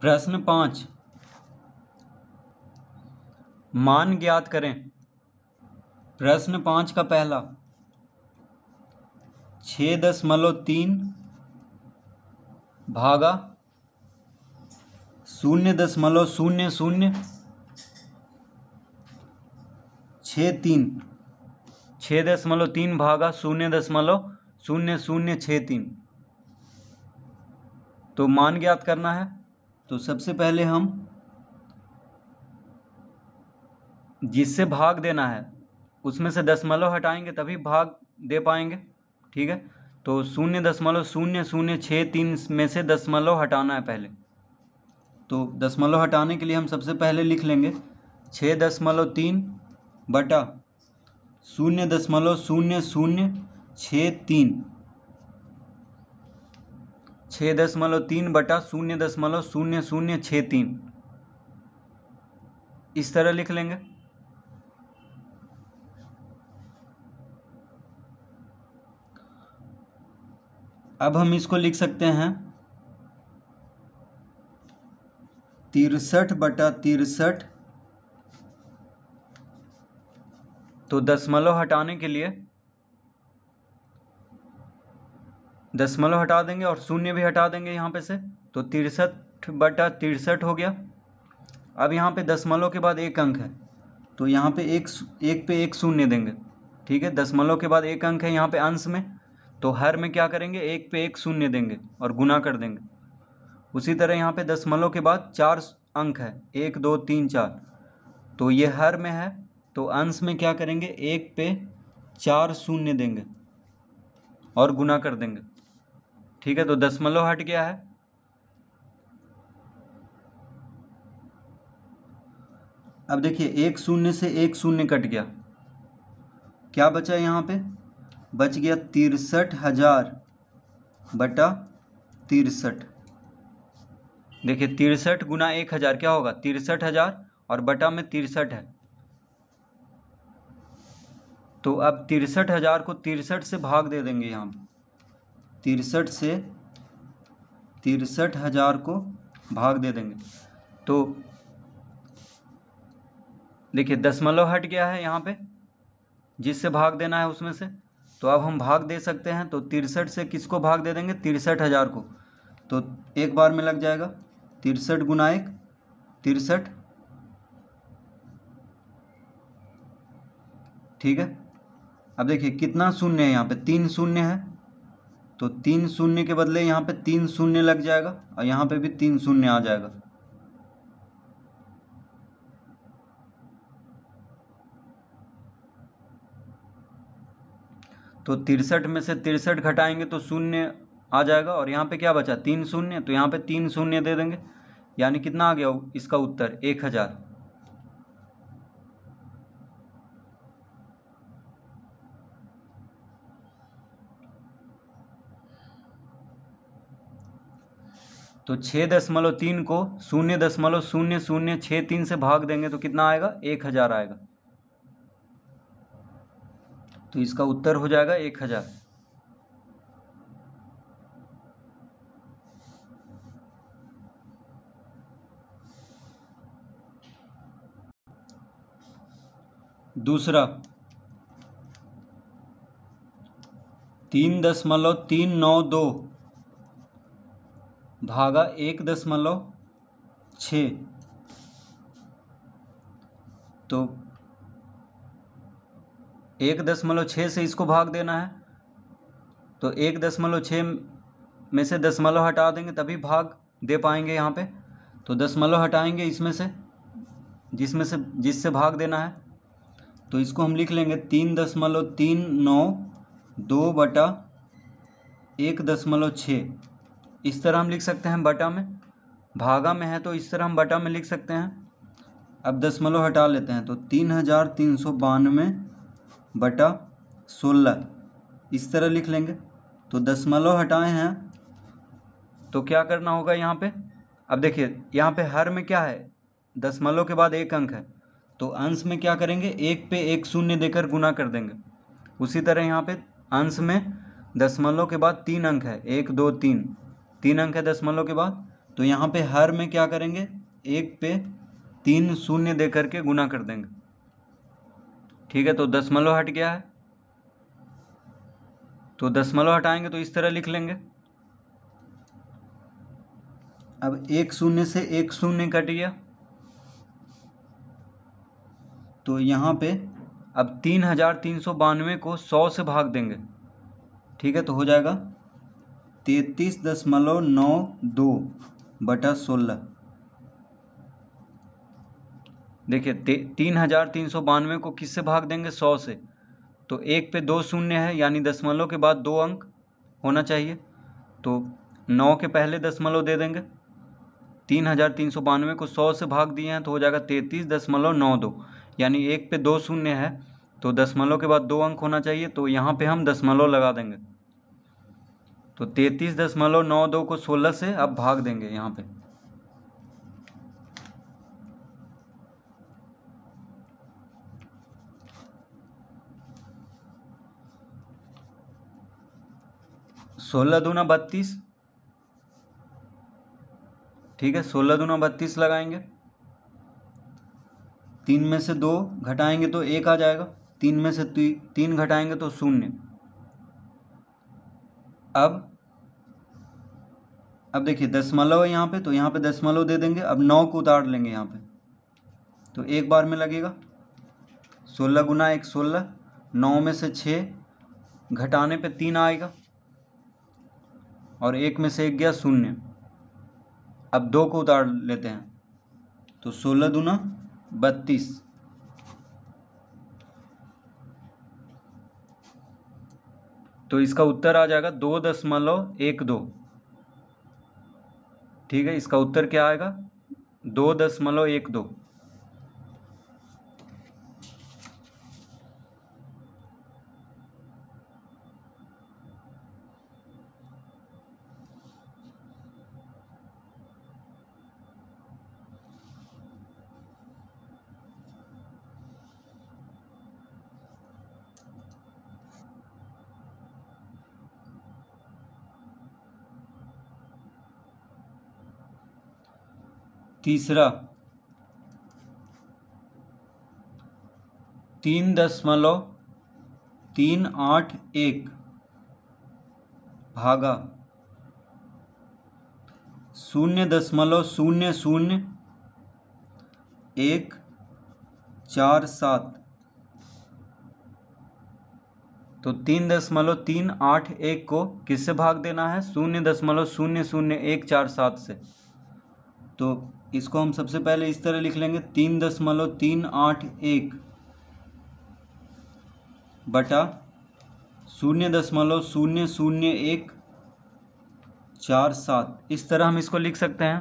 प्रश्न पाँच मान ज्ञात करें प्रश्न पाँच का पहला छः दशमलव तीन भागा शून्य दशमलव शून्य शून्य छः तीन छः दशमलव तीन भागा शून्य दशमलव शून्य शून्य छः तीन तो मान ज्ञात करना है तो सबसे पहले हम जिससे भाग देना है उसमें से दशमलव हटाएंगे तभी भाग दे पाएंगे ठीक है तो शून्य दशमलव शून्य शून्य छः तीन में से दशमलव हटाना है पहले तो दशमलव हटाने के लिए हम सबसे पहले लिख लेंगे छः दशमलव तीन बटा शून्य दशमलव शून्य शून्य छः तीन छः दशमलव तीन बटा शून्य दशमलव शून्य शून्य छः तीन इस तरह लिख लेंगे अब हम इसको लिख सकते हैं तिरसठ बटा तिरसठ तो दशमलव हटाने के लिए दशमलव हटा देंगे और शून्य भी हटा देंगे यहाँ पे से तो तिरसठ बटा तिरसठ हो गया अब यहाँ पे दशमलव के बाद एक अंक है तो यहाँ पे एक एक पे एक शून्य देंगे ठीक है दशमलव के बाद एक अंक है यहाँ पे अंश में तो हर में क्या करेंगे एक पे एक शून्य देंगे और गुना कर देंगे उसी तरह यहाँ पे दशमलव के बाद चार अंक है एक दो तीन चार तो ये हर में है तो अंश में क्या करेंगे एक पे चार शून्य देंगे और गुना कर देंगे ठीक है तो दशमलव हट गया है अब देखिए एक शून्य से एक शून्य कट गया क्या बचा यहाँ पे बच गया तिरसठ हजार बटा तिरसठ देखिए तिरसठ गुना एक हज़ार क्या होगा तिरसठ हज़ार और बटा में तिरसठ है तो अब तिरसठ हज़ार को तिरसठ से भाग दे देंगे यहाँ तिरसठ से तिरसठ हज़ार को भाग दे देंगे तो देखिए दशमलव हट गया है यहाँ पे जिससे भाग देना है उसमें से तो अब हम भाग दे सकते हैं तो तिरसठ से किसको भाग दे देंगे तिरसठ हज़ार को तो एक बार में लग जाएगा तिरसठ गुना एक तिरसठ ठीक है अब देखिए कितना शून्य है यहाँ पे तीन शून्य है तो तीन शून्य के बदले यहाँ पे तीन शून्य लग जाएगा और यहाँ पे भी तीन शून्य आ जाएगा तो तिरसठ में से तिरसठ घटाएंगे तो शून्य आ जाएगा और यहाँ पे क्या बचा तीन शून्य तो यहाँ पे तीन शून्य दे देंगे यानी कितना आ गया इसका उत्तर एक हज़ार तो छः दशमलव तीन को शून्य दशमलव शून्य शून्य छः तीन से भाग देंगे तो कितना आएगा एक हज़ार आएगा तो इसका उत्तर हो जाएगा एक हज़ार दूसरा तीन दशमलव तीन नौ दो भागा एक दशमलव छ तो एक दशमलव छः से इसको भाग देना है तो एक दशमलव छः में से दशमलव हटा देंगे तभी भाग दे पाएंगे यहाँ पे तो दशमलव हटाएंगे इसमें से जिसमें से जिससे भाग देना है तो इसको हम लिख लेंगे तीन दशमलव तीन नौ दो बटा एक दशमलव छः इस तरह हम लिख सकते हैं बटा में भागा में है तो इस तरह हम बटा में लिख सकते हैं अब दसमलव हटा लेते हैं तो तीन हज़ार तीन सौ बानवे बटा सोलह इस तरह लिख लेंगे तो दसमलव हटाए हैं तो क्या करना होगा यहाँ पे अब देखिए यहाँ पे हर में क्या है दसमलव के बाद एक अंक है तो अंश में क्या करेंगे एक पे एक शून्य देकर गुना कर देंगे उसी तरह यहाँ पे अंश में दसमलव के बाद तीन अंक है एक दो तीन तीन अंक है दशमलव के बाद तो यहाँ पे हर में क्या करेंगे एक पे तीन शून्य दे करके गुना कर देंगे ठीक है तो दशमलव हट गया है तो दशमलव हटाएंगे तो इस तरह लिख लेंगे अब एक शून्य से एक शून्य कट गया तो यहाँ पे अब तीन हजार तीन सौ बानवे को सौ से भाग देंगे ठीक है तो हो जाएगा तैतीस दशमलव नौ दो बटा सोलह देखिए तीन हज़ार तीन सौ बानवे को किससे भाग देंगे सौ से तो एक पे दो शून्य है यानी दशमलव के बाद दो अंक होना चाहिए तो नौ के पहले दशमलव दे देंगे तीन हज़ार तीन सौ बानवे को सौ से भाग दिए हैं तो हो जाएगा तैतीस दशमलव नौ दो यानी एक पे दो शून्य है तो दशमलव के बाद दो अंक होना चाहिए तो यहाँ पे हम दशमलव लगा देंगे तो तैतीस दशमलव नौ दो को सोलह से अब भाग देंगे यहाँ पे सोलह दूना बत्तीस ठीक है सोलह दूना बत्तीस लगाएंगे तीन में से दो घटाएंगे तो एक आ जाएगा तीन में से ती, तीन घटाएंगे तो शून्य अब अब देखिए दशमलव है यहाँ पे तो यहाँ पे दशमलव दे देंगे अब नौ को उतार लेंगे यहाँ पे तो एक बार में लगेगा सोलह गुना एक सोलह नौ में से छः घटाने पे तीन आएगा और एक में से एक गया शून्य अब दो को उतार लेते हैं तो सोलह दूना बत्तीस तो इसका उत्तर आ जाएगा दो दशमलव एक दो ठीक है इसका उत्तर क्या आएगा दो दशमलव एक दो तीसरा तीन दशमलव तीन आठ एक भागा शून्य दशमलव शून्य शून्य एक चार सात तो तीन दशमलव तीन आठ एक को किससे भाग देना है शून्य दशमलव शून्य शून्य एक चार सात से तो इसको हम सबसे पहले इस तरह लिख लेंगे तीन दशमलव तीन आठ एक बटा शून्य दशमलव शून्य शून्य एक चार सात इस तरह हम इसको लिख सकते हैं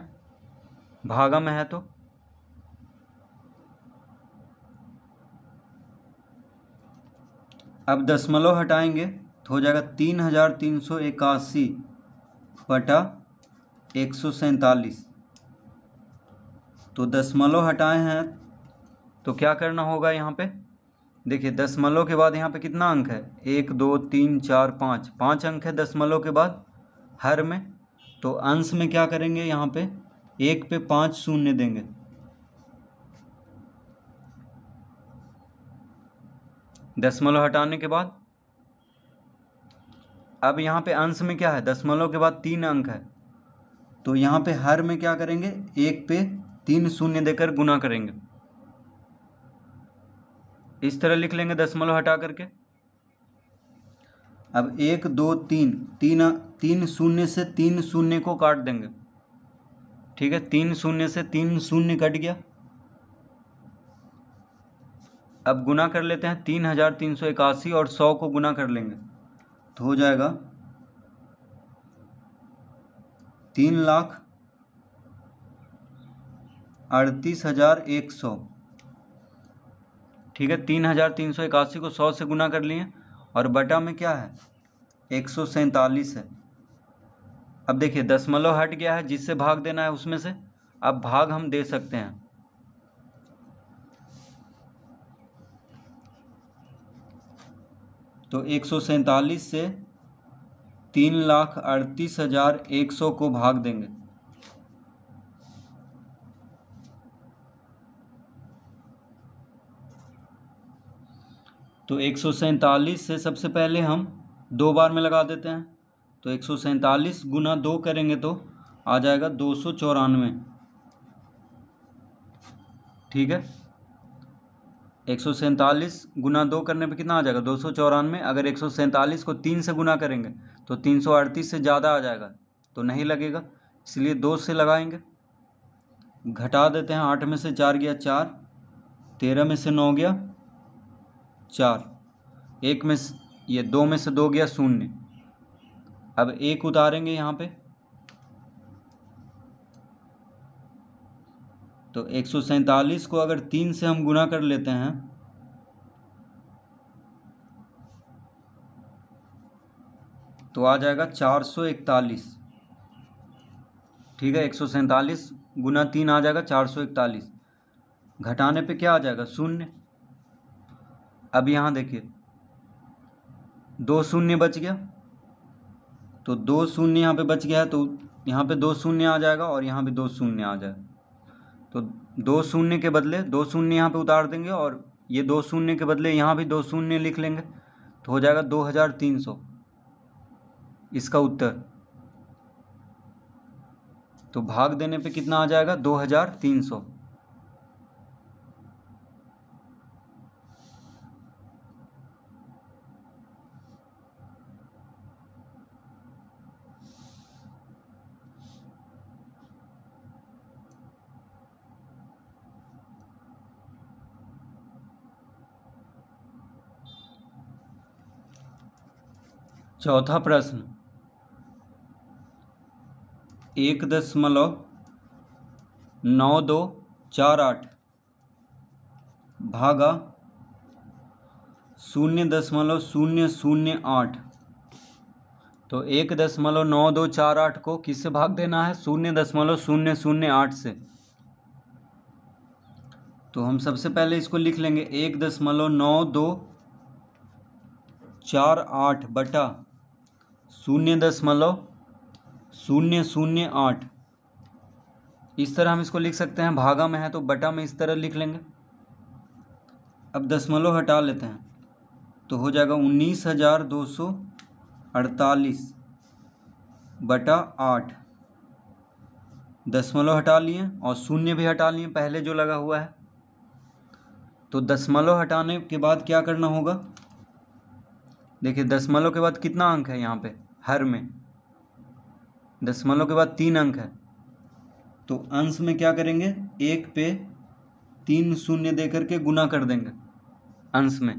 भागा में है तो अब दशमलव हटाएंगे तो हो जाएगा तीन हजार तीन सौ इक्यासी बटा एक सौ सैंतालीस तो दसमलव हटाए हैं तो क्या करना होगा यहाँ पे देखिए दसमलव के बाद यहाँ पे कितना अंक है एक दो तीन चार पाँच पाँच अंक है दसमलव के बाद हर में तो अंश में क्या करेंगे यहाँ पे एक पे पाँच शून्य देंगे दसमलव हटाने के बाद अब यहाँ पे अंश में क्या है दसमलव के बाद तीन अंक है तो यहाँ पे हर में क्या करेंगे एक पे तीन शून्य देकर गुना करेंगे इस तरह लिख लेंगे दशमलव हटा करके अब एक दो तीन तीन तीन शून्य से तीन शून्य को काट देंगे ठीक है तीन शून्य से तीन शून्य कट गया अब गुना कर लेते हैं तीन हज़ार तीन सौ इक्यासी और सौ को गुना कर लेंगे तो हो जाएगा तीन लाख अड़तीस हज़ार एक सौ ठीक है तीन हज़ार तीन सौ इक्यासी को सौ से गुना कर लिए और बटा में क्या है एक सौ सैंतालीस है अब देखिए दशमलव हट गया है जिससे भाग देना है उसमें से अब भाग हम दे सकते हैं तो एक सौ सैंतालीस से तीन लाख अड़तीस हज़ार एक सौ को भाग देंगे तो एक से सबसे पहले हम दो बार में लगा देते हैं तो एक सौ सैंतालीस गुना दो करेंगे तो आ जाएगा दो सौ चौरानवे ठीक है एक सौ सैंतालीस गुना दो करने पे कितना आ जाएगा दो सौ चौरानवे अगर एक सौ सैंतालीस को तीन से गुना करेंगे तो तीन सौ अड़तीस से ज़्यादा आ जाएगा तो नहीं लगेगा इसलिए दो से लगाएंगे घटा देते हैं आठ में से चार गया चार तेरह में से नौ गया चार एक में ये दो में से दो गया शून्य अब एक उतारेंगे यहाँ पे तो एक सौ सैंतालीस को अगर तीन से हम गुना कर लेते हैं तो आ जाएगा चार सौ इकतालीस ठीक है एक सौ सैंतालीस गुना तीन आ जाएगा चार सौ इकतालीस घटाने पे क्या आ जाएगा शून्य अब यहाँ देखिए दो शून्य बच गया तो दो शून्य यहाँ पे बच गया है तो यहाँ पे दो शून्य आ जाएगा और यहाँ भी दो शून्य आ जाए तो दो शून्य के बदले दो शून्य यहाँ पे उतार देंगे और ये दो शून्य के बदले यहाँ भी दो शून्य लिख लेंगे तो हो जाएगा दो हज़ार तीन सौ इसका उत्तर तो भाग देने पे कितना आ जाएगा दो हज़ार तीन सौ चौथा प्रश्न एक दशमलव नौ दो चार आठ भागा शून्य दशमलव शून्य शून्य आठ तो एक दशमलव नौ दो चार आठ को किससे भाग देना है शून्य दशमलव शून्य शून्य आठ से तो हम सबसे पहले इसको लिख लेंगे एक दशमलव नौ दो चार आठ बटा शून्य दशमलव शून्य शून्य आठ इस तरह हम इसको लिख सकते हैं भागा में है तो बटा में इस तरह लिख लेंगे अब दशमलव हटा लेते हैं तो हो जाएगा उन्नीस हज़ार दो सौ अड़तालीस बटा आठ दशमलव हटा लिए और शून्य भी हटा लिए पहले जो लगा हुआ है तो दशमलव हटाने के बाद क्या करना होगा देखिए दशमलव के बाद कितना अंक है यहाँ पे हर में दशमलव के बाद तीन अंक है तो अंश में क्या करेंगे एक पे तीन शून्य दे करके गुना कर देंगे अंश में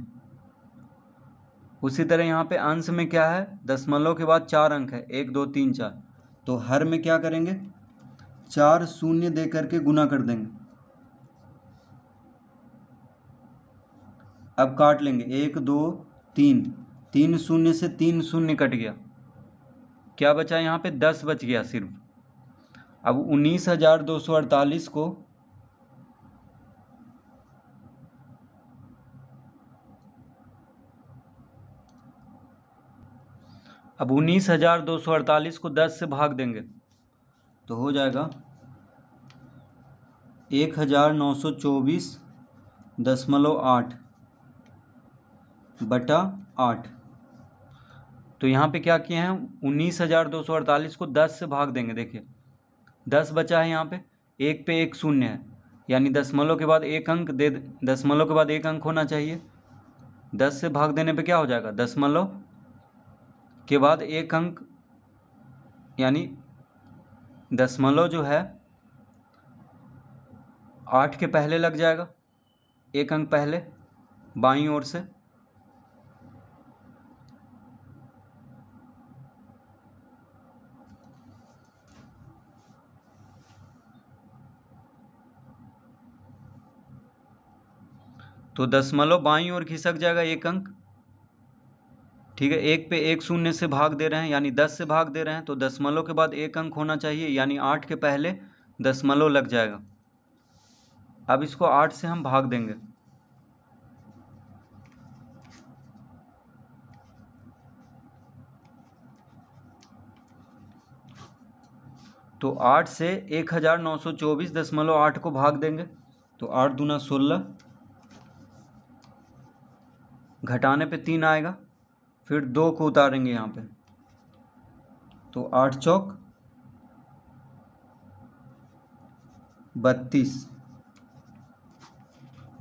उसी तरह यहाँ पे अंश में क्या है दशमलव के बाद चार अंक है एक दो तीन चार तो हर में क्या करेंगे चार शून्य दे करके गुना कर देंगे अब काट लेंगे एक दो तीन तीन शून्य से तीन शून्य कट गया क्या बचा यहाँ पे दस बच गया सिर्फ अब उन्नीस हज़ार दो सौ अड़तालीस को अब उन्नीस हज़ार दो सौ अड़तालीस को दस से भाग देंगे तो हो जाएगा एक हज़ार नौ सौ चौबीस दशमलव आठ बटा आठ तो यहाँ पे क्या किए हैं उन्नीस हज़ार दो सौ अड़तालीस को दस से भाग देंगे देखिए दस बचा है यहाँ पे एक पे एक शून्य है यानी दसमलव के बाद एक अंक दे दसमलव के बाद एक अंक होना चाहिए दस से भाग देने पे क्या हो जाएगा दसमलव के बाद एक अंक यानी दसमलव जो है आठ के पहले लग जाएगा एक अंक पहले बाईं ओर से तो दशमलव बाई ओर खिसक जाएगा एक अंक ठीक है एक पे एक शून्य से भाग दे रहे हैं यानी दस से भाग दे रहे हैं तो दशमलव के बाद एक अंक होना चाहिए यानी आठ के पहले दशमलव लग जाएगा अब इसको आठ से हम भाग देंगे तो आठ से एक हज़ार नौ सौ चौबीस दशमलव आठ को भाग देंगे तो आठ दूना सोलह घटाने पे तीन आएगा फिर दो को उतारेंगे यहाँ पे तो आठ चौक बत्तीस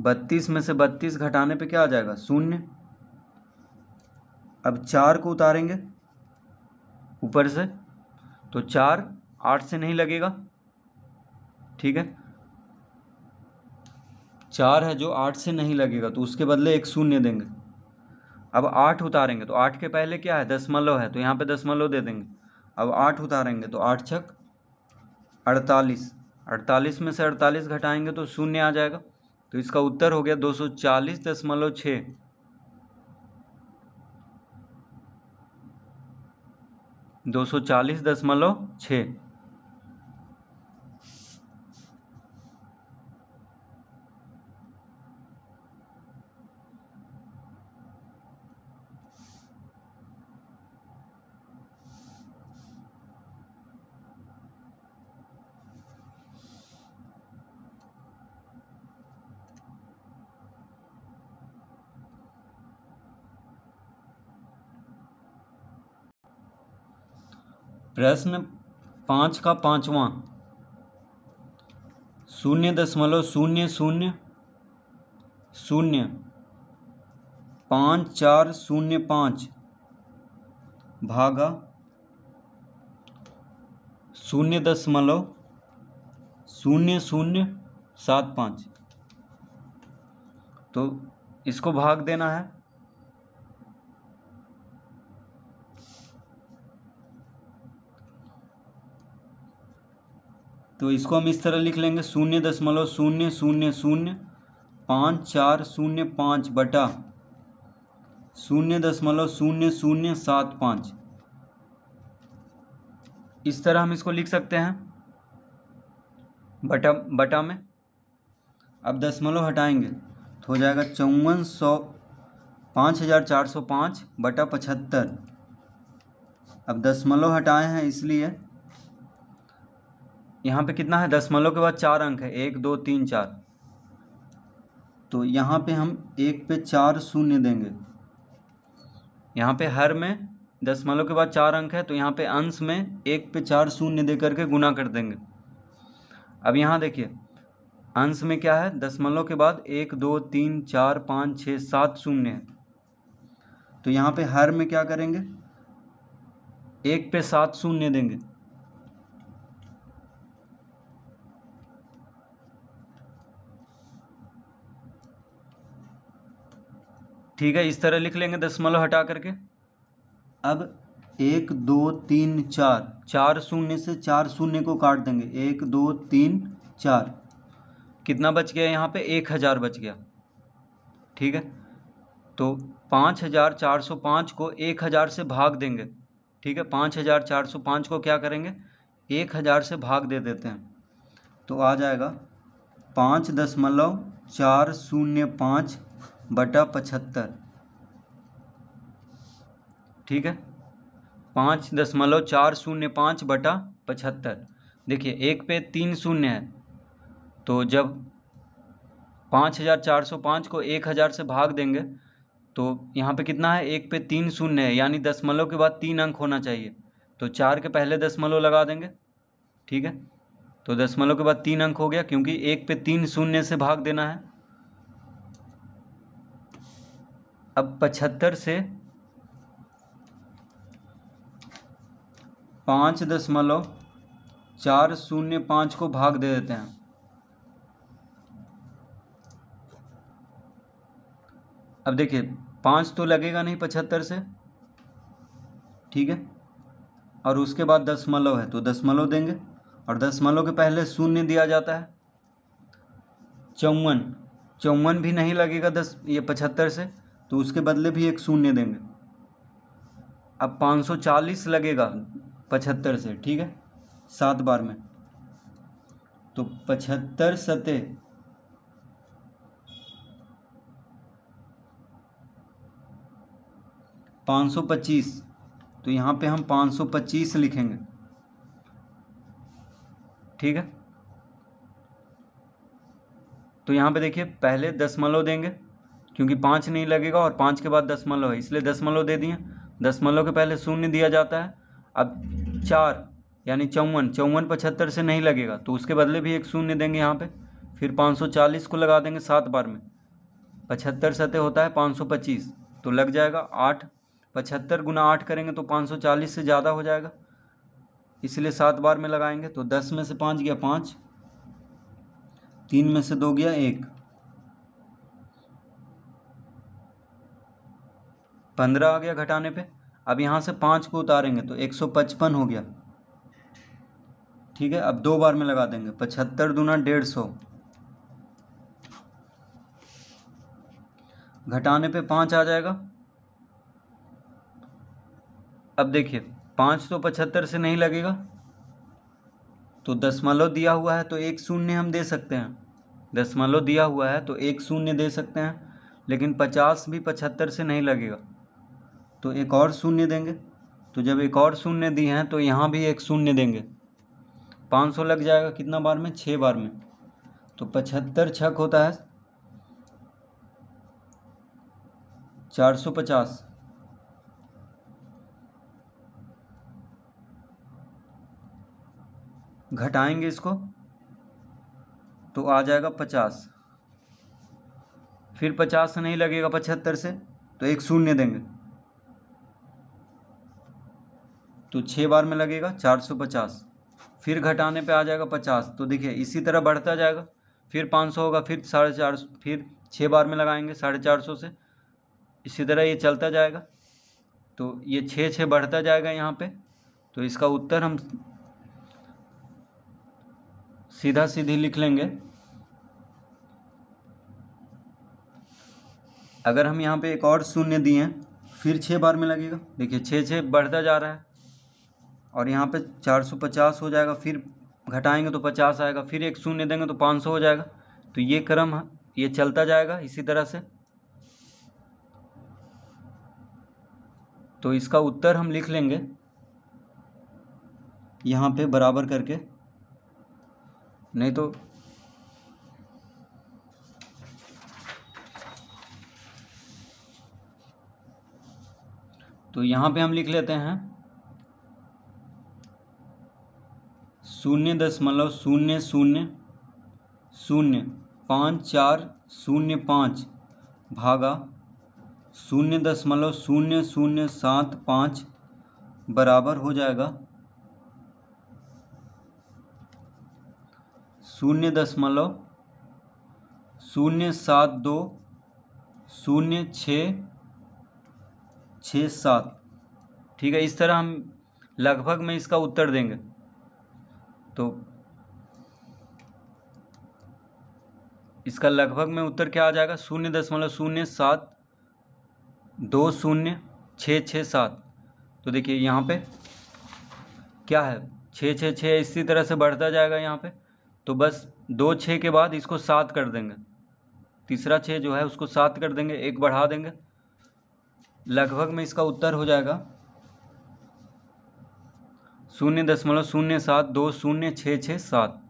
बत्तीस में से बत्तीस घटाने पे क्या आ जाएगा शून्य अब चार को उतारेंगे ऊपर से तो चार आठ से नहीं लगेगा ठीक है चार है जो आठ से नहीं लगेगा तो उसके बदले एक शून्य देंगे अब आठ उतारेंगे तो आठ के पहले क्या है दसमलव है तो यहाँ पे दसमलव दे देंगे अब आठ उतारेंगे तो आठ छक अड़तालीस अड़तालीस में से अड़तालीस घटाएंगे तो शून्य आ जाएगा तो इसका उत्तर हो गया दो सौ चालीस दशमलव छः दो सौ चालीस दशमलव छः प्रश्न पाँच का पाँचवा शून्य दशमलव शून्य शून्य शून्य पाँच चार शून्य पाँच भागा शून्य दशमलव शून्य शून्य सात पाँच तो इसको भाग देना है तो इसको हम इस तरह लिख लेंगे शून्य दशमलव शून्य शून्य शून्य पाँच चार शून्य पाँच बटा शून्य दशमलव शून्य शून्य सात पाँच इस तरह हम इसको लिख सकते हैं बटा बटा में अब दशमलव हटाएंगे तो हो जाएगा चौवन सौ पाँच हज़ार चार सौ पाँच बटा पचहत्तर अब दशमलव हटाए हैं इसलिए यहाँ पे कितना है दशमलव के बाद चार अंक है एक दो तीन चार तो यहाँ पे हम एक पे चार शून्य देंगे यहाँ पे हर में दशमलव के बाद चार अंक है तो यहाँ पे अंश में एक पे चार शून्य दे करके गुना कर देंगे अब यहाँ देखिए अंश में क्या है दशमलव के बाद एक दो तीन चार पाँच छः सात शून्य है तो यहाँ पे हर में क्या करेंगे एक पे सात शून्य देंगे ठीक है इस तरह लिख लेंगे दशमलव हटा करके अब एक दो तीन चार चार शून्य से चार शून्य को काट देंगे एक दो तीन चार कितना बच गया यहाँ पे एक हज़ार बच गया ठीक है तो पाँच हज़ार चार सौ पाँच को एक हज़ार से भाग देंगे ठीक है पाँच हज़ार चार सौ पाँच को क्या करेंगे एक हज़ार से भाग दे देते हैं तो आ जाएगा पाँच दशमलव चार शून्य पाँच बटा पचहत्तर ठीक है पाँच दशमलव चार शून्य पाँच बटा पचहत्तर देखिए एक पे तीन शून्य है तो जब पाँच हज़ार चार सौ पाँच को एक हज़ार से भाग देंगे तो यहाँ पे कितना है एक पे तीन शून्य है यानी दशमलव के बाद तीन अंक होना चाहिए तो चार के पहले दशमलव लगा देंगे ठीक है तो दशमलव के बाद तीन अंक हो गया क्योंकि एक पे तीन शून्य से भाग देना है अब पचहत्तर से पाँच दशमलव चार शून्य पाँच को भाग दे देते हैं अब देखिए पाँच तो लगेगा नहीं पचहत्तर से ठीक है और उसके बाद दशमलव है तो दशमलव देंगे और दशमलव के पहले शून्य दिया जाता है चौवन चौवन भी नहीं लगेगा दस ये पचहत्तर से तो उसके बदले भी एक शून्य देंगे अब 540 लगेगा पचहत्तर से ठीक है सात बार में तो पचहत्तर सते पाँच सौ पच्चीस तो यहाँ पे हम पाँच सौ पच्चीस लिखेंगे ठीक है तो यहाँ पे देखिए पहले दशमलव देंगे क्योंकि पाँच नहीं लगेगा और पाँच के बाद दसमलव है इसलिए दसमलव दे दिए दसमलव के पहले शून्य दिया जाता है अब चार यानी चौवन चौवन पचहत्तर से नहीं लगेगा तो उसके बदले भी एक शून्य देंगे यहाँ पे फिर 540 को लगा देंगे सात बार में पचहत्तर सतह होता है 525 तो लग जाएगा आठ पचहत्तर गुना आठ करेंगे तो 540 से ज़्यादा हो जाएगा इसलिए सात बार में लगाएंगे तो दस में से पाँच गया पाँच तीन में से दो गया एक पंद्रह आ गया घटाने पे अब यहाँ से पाँच को उतारेंगे तो एक सौ पचपन हो गया ठीक है अब दो बार में लगा देंगे पचहत्तर दूना डेढ़ सौ घटाने पे पाँच आ जाएगा अब देखिए पाँच तो पचहत्तर से नहीं लगेगा तो दशमलव दिया हुआ है तो एक शून्य हम दे सकते हैं दशमलव दिया हुआ है तो एक शून्य दे सकते हैं लेकिन पचास भी पचहत्तर से नहीं लगेगा तो एक और शून्य देंगे तो जब एक और शून्य दिए हैं तो यहाँ भी एक शून्य देंगे पाँच सौ लग जाएगा कितना बार में छः बार में तो पचहत्तर छक होता है चार सौ पचास घटाएंगे इसको तो आ जाएगा पचास फिर पचास नहीं लगेगा पचहत्तर से तो एक शून्य देंगे तो छः बार में लगेगा चार सौ पचास फिर घटाने पे आ जाएगा पचास तो देखिए इसी तरह बढ़ता जाएगा फिर पाँच सौ होगा फिर साढ़े चार फिर छः बार में लगाएंगे साढ़े चार सौ से इसी तरह ये चलता जाएगा तो ये छः छः बढ़ता जाएगा यहाँ पे तो इसका उत्तर हम सीधा सीधी लिख लेंगे अगर हम यहाँ पे एक और शून्य दिए हैं फिर छः बार में लगेगा देखिए छः छः बढ़ता जा रहा है और यहाँ पे 450 हो जाएगा फिर घटाएंगे तो 50 आएगा फिर एक शून्य देंगे तो 500 हो जाएगा तो ये क्रम ये चलता जाएगा इसी तरह से तो इसका उत्तर हम लिख लेंगे यहाँ पे बराबर करके नहीं तो तो यहाँ पे हम लिख लेते हैं शून्य दशमलव शून्य शून्य शून्य पाँच चार शून्य पाँच भागा शून्य दशमलव शून्य शून्य सात पाँच बराबर हो जाएगा शून्य दशमलव शून्य सात दो शून्य छ छः सात ठीक है इस तरह हम लगभग में इसका उत्तर देंगे तो इसका लगभग में उत्तर क्या आ जाएगा शून्य दशमलव शून्य सात दो शून्य छः छः सात तो देखिए यहाँ पे क्या है छः छः छः इसी तरह से बढ़ता जाएगा यहाँ पे तो बस दो छः के बाद इसको सात कर देंगे तीसरा छः जो है उसको सात कर देंगे एक बढ़ा देंगे लगभग में इसका उत्तर हो जाएगा शून्य दशमलव शून्य सात दो शून्य छः छः सात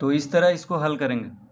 तो इस तरह इसको हल करेंगे